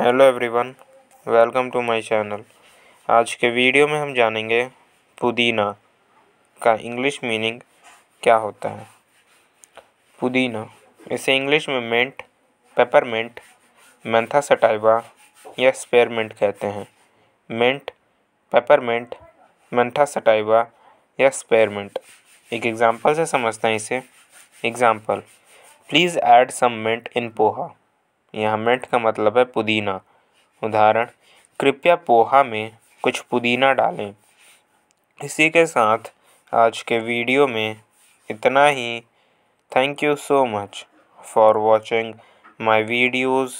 hello everyone welcome to my channel आज के video में हम जानेंगे पुदीना का इंग्लिश मीनिंग क्या होता है पुदीना इसे इंग्लिश में मेंट पेपरमेंट मेंथा सटाइवा या स्पेयरमेंट कहते हैं मेंट पेपरमेंट मेंथा सटाइवा या स्पेयरमेंट एक एग्ज़ाम्पल से समझते हैं इसे example please add some mint in poha यहाँ मेंट का मतलब है पुदीना उदाहरण कृपया पोहा में कुछ पुदीना डालें इसी के साथ आज के वीडियो में इतना ही thank you so much for watching my videos